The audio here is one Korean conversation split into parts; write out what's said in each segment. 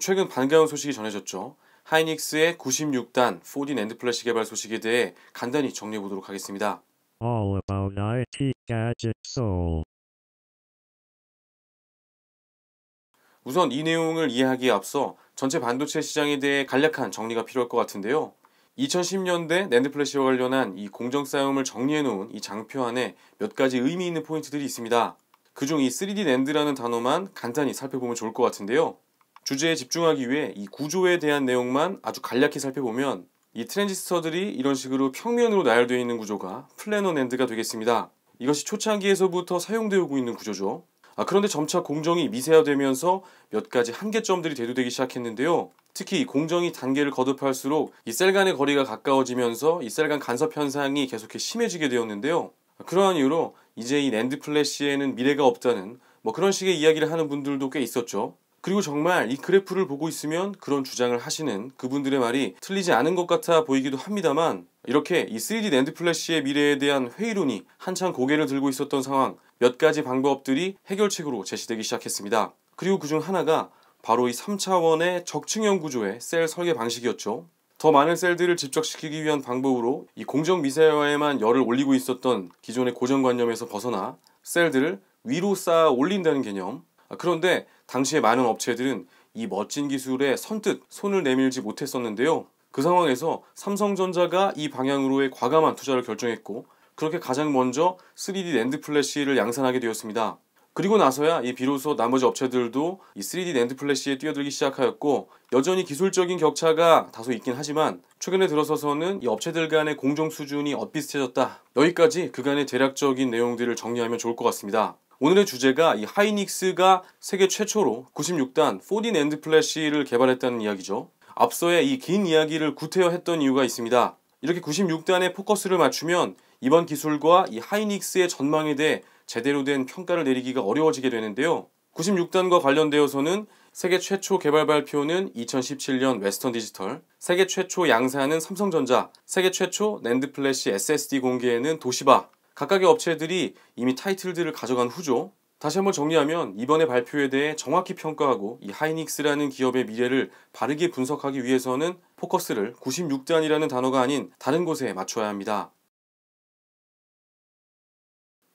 최근 반가운 소식이 전해졌죠. 하이닉스의 96단 4D 랜드 플래시 개발 소식에 대해 간단히 정리해 보도록 하겠습니다. All about IT Gadget Soul. 우선 이 내용을 이해하기에 앞서 전체 반도체 시장에 대해 간략한 정리가 필요할 것 같은데요. 2010년대 랜드 플래시와 관련한 이 공정 싸움을 정리해 놓은 이 장표 안에 몇 가지 의미 있는 포인트들이 있습니다. 그중 이 3D 랜드라는 단어만 간단히 살펴보면 좋을 것 같은데요. 주제에 집중하기 위해 이 구조에 대한 내용만 아주 간략히 살펴보면 이 트랜지스터들이 이런 식으로 평면으로 나열되어 있는 구조가 플래너 낸드가 되겠습니다. 이것이 초창기에서부터 사용되고 있는 구조죠. 아, 그런데 점차 공정이 미세화되면서 몇 가지 한계점들이 대두되기 시작했는데요. 특히 공정이 단계를 거듭할수록 이 셀 간의 거리가 가까워지면서 이 셀간 간섭 현상이 계속해 심해지게 되었는데요. 그러한 이유로 이제 이 랜드 플래시에는 미래가 없다는 뭐 그런 식의 이야기를 하는 분들도 꽤 있었죠. 그리고 정말 이 그래프를 보고 있으면 그런 주장을 하시는 그분들의 말이 틀리지 않은 것 같아 보이기도 합니다만 이렇게 이 3D 랜드 플래시의 미래에 대한 회의론이 한창 고개를 들고 있었던 상황 몇 가지 방법들이 해결책으로 제시되기 시작했습니다. 그리고 그 중 하나가 바로 이 3차원의 적층형 구조의 셀 설계 방식이었죠. 더 많은 셀들을 집적시키기 위한 방법으로 이 공정 미세화에만 열을 올리고 있었던 기존의 고정관념에서 벗어나 셀들을 위로 쌓아 올린다는 개념 아, 그런데 당시에 많은 업체들은 이 멋진 기술에 선뜻 손을 내밀지 못했었는데요. 그 상황에서 삼성전자가 이 방향으로의 과감한 투자를 결정했고 그렇게 가장 먼저 3D 랜드 플래시를 양산하게 되었습니다. 그리고 나서야 이 비로소 나머지 업체들도 이 3D 랜드 플래시에 뛰어들기 시작하였고 여전히 기술적인 격차가 다소 있긴 하지만 최근에 들어서서는 이 업체들 간의 공정 수준이 엇비슷해졌다. 여기까지 그간의 대략적인 내용들을 정리하면 좋을 것 같습니다. 오늘의 주제가 이 하이닉스가 세계 최초로 96단 4D 앤드 플래시를 개발했다는 이야기죠. 앞서의 이 긴 이야기를 구태여했던 이유가 있습니다. 이렇게 9 6단의 포커스를 맞추면 이번 기술과 이 하이닉스의 전망에 대해 제대로 된 평가를 내리기가 어려워지게 되는데요. 96단과 관련되어서는 세계 최초 개발 발표는 2017년 웨스턴 디지털, 세계 최초 양산은 삼성전자, 세계 최초 랜드 플래시 SSD 공개에는 도시바, 각각의 업체들이 이미 타이틀들을 가져간 후죠. 다시 한번 정리하면 이번의 발표에 대해 정확히 평가하고 이 하이닉스라는 기업의 미래를 바르게 분석하기 위해서는 포커스를 96단이라는 단어가 아닌 다른 곳에 맞춰야 합니다.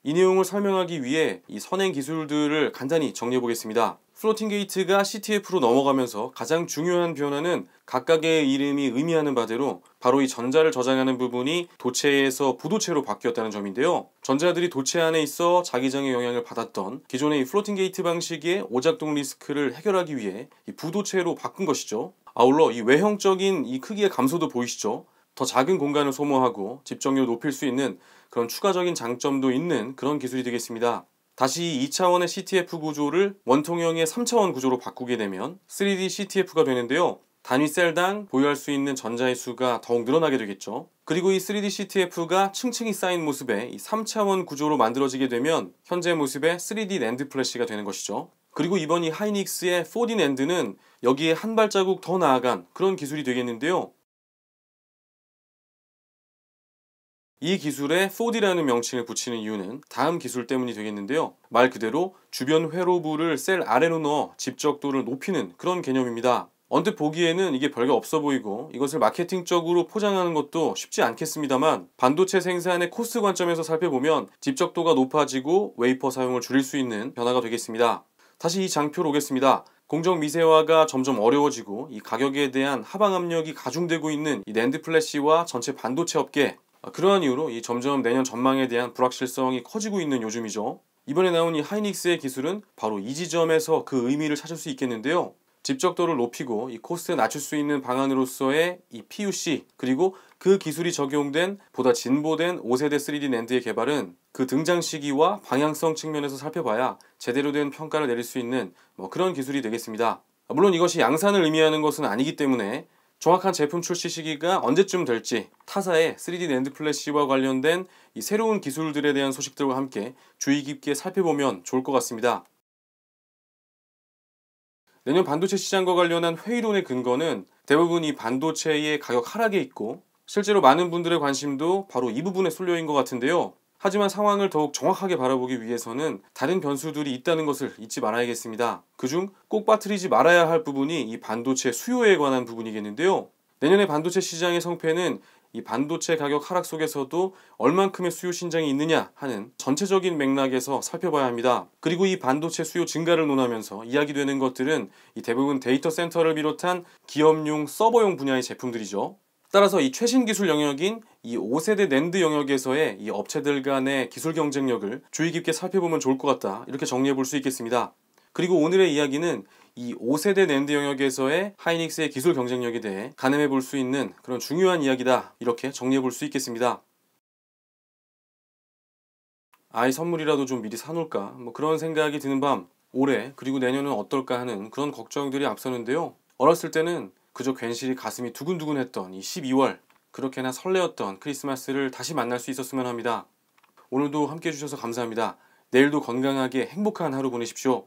이 내용을 설명하기 위해 이 선행 기술들을 간단히 정리해 보겠습니다. 플로팅 게이트가 CTF로 넘어가면서 가장 중요한 변화는 각각의 이름이 의미하는 바대로 바로 이 전자를 저장하는 부분이 도체에서 부도체로 바뀌었다는 점인데요. 전자들이 도체 안에 있어 자기장의 영향을 받았던 기존의 이 플로팅 게이트 방식의 오작동 리스크를 해결하기 위해 이 부도체로 바꾼 것이죠. 아울러 이 외형적인 이 크기의 감소도 보이시죠? 더 작은 공간을 소모하고 집정률 높일 수 있는 그런 추가적인 장점도 있는 그런 기술이 되겠습니다. 다시 2차원의 CTF 구조를 원통형의 3차원 구조로 바꾸게 되면 3D CTF가 되는데요. 단위 셀당 보유할 수 있는 전자의 수가 더욱 늘어나게 되겠죠. 그리고 이 3D CTF가 층층이 쌓인 모습에이 3차원 구조로 만들어지게 되면 현재 모습의 3D 랜드 플래시가 되는 것이죠. 그리고 이번 이 하이닉스의 4D 랜드는 여기에 한 발자국 더 나아간 그런 기술이 되겠는데요. 이 기술에 소디라는 명칭을 붙이는 이유는 다음 기술 때문이 되겠는데요. 말 그대로 주변 회로부를 셀 아래로 넣어 집적도를 높이는 그런 개념입니다. 언뜻 보기에는 이게 별게 없어 보이고 이것을 마케팅적으로 포장하는 것도 쉽지 않겠습니다만 반도체 생산의 코스 관점에서 살펴보면 집적도가 높아지고 웨이퍼 사용을 줄일 수 있는 변화가 되겠습니다. 다시 이 장표로 오겠습니다. 공정 미세화가 점점 어려워지고 이 가격에 대한 하방 압력이 가중되고 있는 이랜드 플래시와 전체 반도체 업계 아, 그러한 이유로 이 점점 내년 전망에 대한 불확실성이 커지고 있는 요즘이죠. 이번에 나온 이 하이닉스의 기술은 바로 이 지점에서 그 의미를 찾을 수 있겠는데요. 집적도를 높이고 이 코스트 낮출 수 있는 방안으로서의 이 PUC 그리고 그 기술이 적용된 보다 진보된 5세대 3D 낸드의 개발은 그 등장 시기와 방향성 측면에서 살펴봐야 제대로 된 평가를 내릴 수 있는 뭐 그런 기술이 되겠습니다. 물론 이것이 양산을 의미하는 것은 아니기 때문에 정확한 제품 출시 시기가 언제쯤 될지 타사의 3D 랜드 플래시와 관련된 이 새로운 기술들에 대한 소식들과 함께 주의 깊게 살펴보면 좋을 것 같습니다. 내년 반도체 시장과 관련한 회의론의 근거는 대부분 이 반도체의 가격 하락에 있고 실제로 많은 분들의 관심도 바로 이 부분에 쏠려인 것 같은데요. 하지만 상황을 더욱 정확하게 바라보기 위해서는 다른 변수들이 있다는 것을 잊지 말아야겠습니다. 그중 꼭 빠뜨리지 말아야 할 부분이 이 반도체 수요에 관한 부분이겠는데요. 내년에 반도체 시장의 성패는 이 반도체 가격 하락 속에서도 얼만큼의 수요 신장이 있느냐 하는 전체적인 맥락에서 살펴봐야 합니다. 그리고 이 반도체 수요 증가를 논하면서 이야기되는 것들은 이 대부분 데이터 센터를 비롯한 기업용 서버용 분야의 제품들이죠. 따라서 이 최신 기술 영역인 이 5세대 낸드 영역에서의 이 업체들 간의 기술 경쟁력을 주의 깊게 살펴보면 좋을 것 같다. 이렇게 정리해 볼 수 있겠습니다. 그리고 오늘의 이야기는 이 5세대 낸드 영역에서의 하이닉스의 기술 경쟁력에 대해 가늠해 볼 수 있는 그런 중요한 이야기다. 이렇게 정리해 볼 수 있겠습니다. 아이 선물이라도 좀 미리 사놓을까? 뭐 그런 생각이 드는 밤, 올해 그리고 내년은 어떨까 하는 그런 걱정들이 앞서는데요. 어렸을 때는 그저 괜시리 가슴이 두근두근했던 이 12월 그렇게나 설레었던 크리스마스를 다시 만날 수 있었으면 합니다. 오늘도 함께 해주셔서 감사합니다. 내일도 건강하게 행복한 하루 보내십시오.